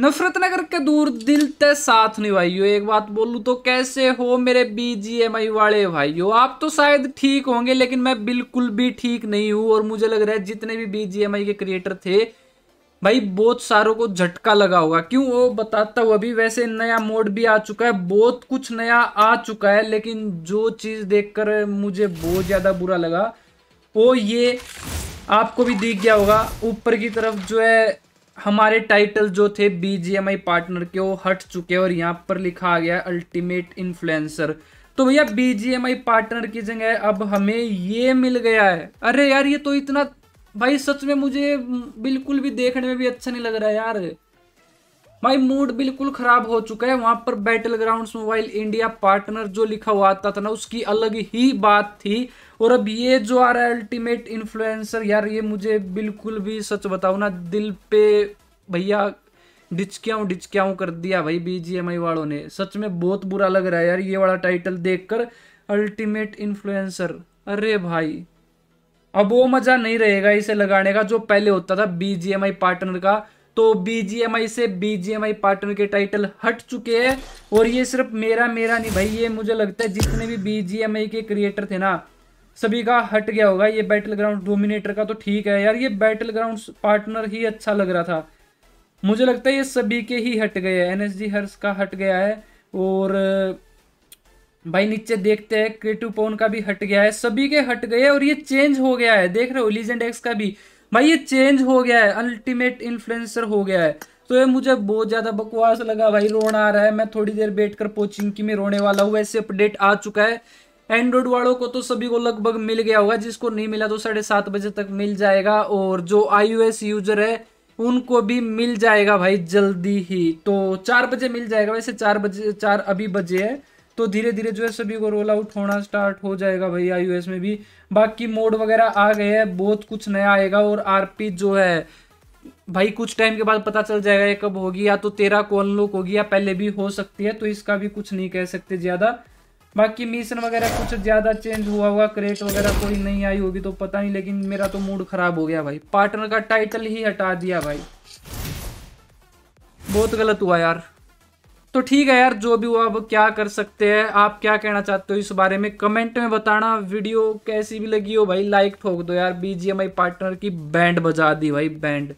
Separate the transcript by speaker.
Speaker 1: नफरत नगर के दूर दिल ते साथ नहीं भाइयों एक बात बोलूँ तो कैसे हो मेरे बी जी एम आई वाले भाइयों आप तो शायद ठीक होंगे लेकिन मैं बिल्कुल भी ठीक नहीं हूँ और मुझे लग रहा है जितने भी बी जी एम आई के क्रिएटर थे भाई बहुत सारों को झटका लगा होगा क्यों वो बताता हूँ अभी वैसे नया मोड भी आ चुका है बहुत कुछ नया आ चुका है लेकिन जो चीज़ कर मुझे बहुत ज़्यादा बुरा लगा वो ये आपको भी दिख गया होगा ऊपर की तरफ जो है हमारे टाइटल जो थे बीजीएमआई पार्टनर के वो हट चुके हैं और यहाँ पर लिखा आ गया अल्टीमेट इन्फ्लुएंसर तो भैया बीजीएमआई पार्टनर की जगह अब हमें ये मिल गया है अरे यार ये तो इतना भाई सच में मुझे बिल्कुल भी देखने में भी अच्छा नहीं लग रहा है यार भाई मूड बिल्कुल खराब हो चुका है वहां पर battle ground mobile India partner जो लिखा हुआ आता था ना उसकी अलग ही बात थी और अब ये जो आ रहा है अल्टीमेट इन्फ्लुएंसर यार ये मुझे बिल्कुल भी सच बताओ ना दिल पे भैया डिचकियाँ डिचकियाँ कर दिया भाई बीजीएमआई वालों ने सच में बहुत बुरा लग रहा है यार ये वाला टाइटल देखकर अल्टीमेट इन्फ्लुएंसर अरे भाई अब वो मज़ा नहीं रहेगा इसे लगाने का जो पहले होता था बीजीएमआई पार्टनर का तो BGMI से BGMI पार्टनर के टाइटल हट चुके हैं और ये सिर्फ मेरा मेरा नहीं भाई ये मुझे लगता है जितने भी BGMI के क्रिएटर थे ना सभी का हट गया होगा ये बैटल ग्राउंड डोमिनेटर का तो ठीक है यार ये बैटल ग्राउंड पार्टनर ही अच्छा लग रहा था मुझे लगता है ये सभी के ही हट गए हैं एन हर्ष का हट गया है और भाई नीचे देखते हैं क्रिएटिव पोन का भी हट गया है सभी के हट गए और ये चेंज हो गया है देख रहे हो लीजेंड एक्स का भी भाई ये चेंज हो गया है अल्टीमेट इन्फ्लुएंसर हो गया है तो ये मुझे बहुत ज़्यादा बकवास लगा भाई रोना आ रहा है मैं थोड़ी देर बैठ कर पोचिंग की मैं रोने वाला हूँ ऐसे अपडेट आ चुका है एंड्रॉयड वालों को तो सभी को लगभग मिल गया होगा जिसको नहीं मिला तो साढ़े सात बजे तक मिल जाएगा और जो आई यूजर है उनको भी मिल जाएगा भाई जल्दी ही तो चार बजे मिल जाएगा वैसे चार बजे चार अभी बजे है तो धीरे धीरे जो है सभी को रोल आउट होना स्टार्ट हो जाएगा भाई आई में भी बाकी मोड वगैरह आ गए हैं बहुत कुछ नया आएगा और आरपी जो है भाई कुछ टाइम के बाद पता चल जाएगा ये कब होगी या तो तेरह को अनलॉक होगी या पहले भी हो सकती है तो इसका भी कुछ नहीं कह सकते ज़्यादा बाकी मिशन वगैरह कुछ ज़्यादा चेंज हुआ हुआ क्रेट वगैरह कोई नहीं आई होगी तो पता नहीं लेकिन मेरा तो मूड ख़राब हो गया भाई पार्टनर का टाइटल ही हटा दिया भाई बहुत गलत हुआ यार तो ठीक है यार जो भी हुआ अब क्या कर सकते हैं आप क्या कहना चाहते हो इस बारे में कमेंट में बताना वीडियो कैसी भी लगी हो भाई लाइक ठोक दो यार बीजीएमआई पार्टनर की बैंड बजा दी भाई बैंड